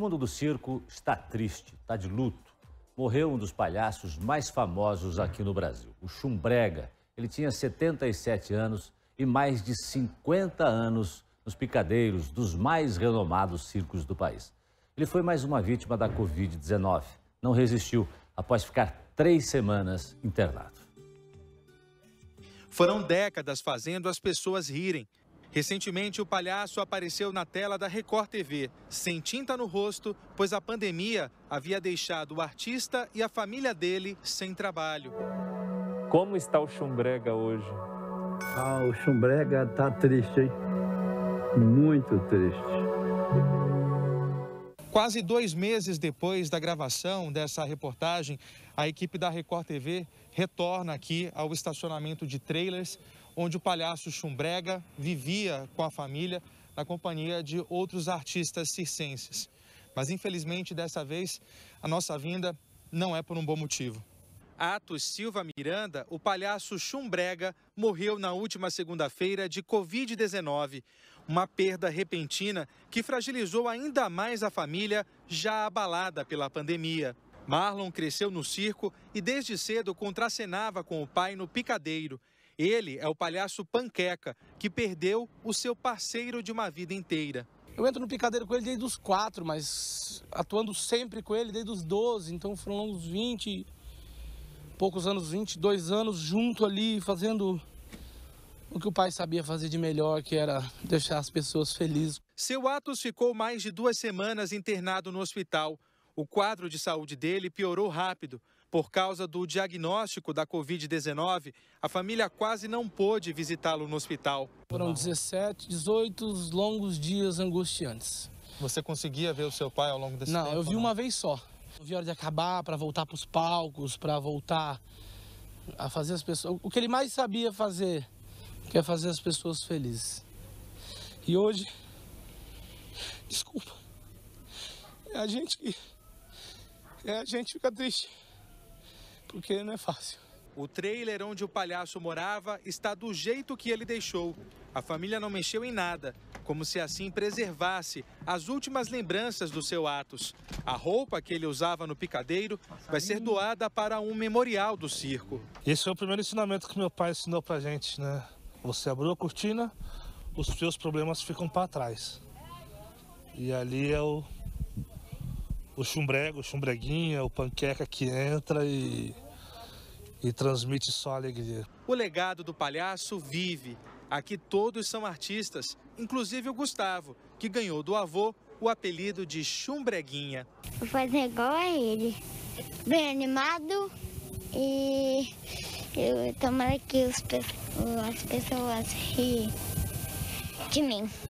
O mundo do circo está triste, está de luto. Morreu um dos palhaços mais famosos aqui no Brasil, o Chumbrega. Ele tinha 77 anos e mais de 50 anos nos picadeiros dos mais renomados circos do país. Ele foi mais uma vítima da Covid-19. Não resistiu após ficar três semanas internado. Foram décadas fazendo as pessoas rirem. Recentemente, o palhaço apareceu na tela da Record TV, sem tinta no rosto, pois a pandemia havia deixado o artista e a família dele sem trabalho. Como está o Chumbrega hoje? Ah, o Chumbrega está triste, hein? Muito triste. Quase dois meses depois da gravação dessa reportagem, a equipe da Record TV retorna aqui ao estacionamento de trailers onde o palhaço Chumbrega vivia com a família na companhia de outros artistas circenses. Mas infelizmente dessa vez a nossa vinda não é por um bom motivo. Atos Silva Miranda, o palhaço Chumbrega, morreu na última segunda-feira de Covid-19. Uma perda repentina que fragilizou ainda mais a família, já abalada pela pandemia. Marlon cresceu no circo e desde cedo contracenava com o pai no picadeiro. Ele é o palhaço Panqueca, que perdeu o seu parceiro de uma vida inteira. Eu entro no picadeiro com ele desde os quatro, mas atuando sempre com ele desde os 12, então foram uns 20, poucos anos, 22 anos junto ali, fazendo o que o pai sabia fazer de melhor, que era deixar as pessoas felizes. Seu Atos ficou mais de duas semanas internado no hospital. O quadro de saúde dele piorou rápido. Por causa do diagnóstico da Covid-19, a família quase não pôde visitá-lo no hospital. Foram 17, 18 longos dias angustiantes. Você conseguia ver o seu pai ao longo desse não, tempo? Eu não, eu vi uma vez só. Eu vi a hora de acabar para voltar para os palcos, para voltar a fazer as pessoas. O que ele mais sabia fazer, que é fazer as pessoas felizes. E hoje, desculpa, é a gente que é, a gente fica triste, porque não é fácil. O trailer onde o palhaço morava está do jeito que ele deixou. A família não mexeu em nada, como se assim preservasse as últimas lembranças do seu Atos. A roupa que ele usava no picadeiro vai ser doada para um memorial do circo. Esse é o primeiro ensinamento que meu pai ensinou para gente, né? Você abriu a cortina, os seus problemas ficam para trás. E ali é o o chumbrego, o chumbreguinha, o panqueca que entra e, e transmite só alegria. O legado do palhaço vive. Aqui todos são artistas, inclusive o Gustavo, que ganhou do avô o apelido de Chumbreguinha. Vou fazer igual a ele. Bem animado e eu tomara que os, as pessoas riem de mim.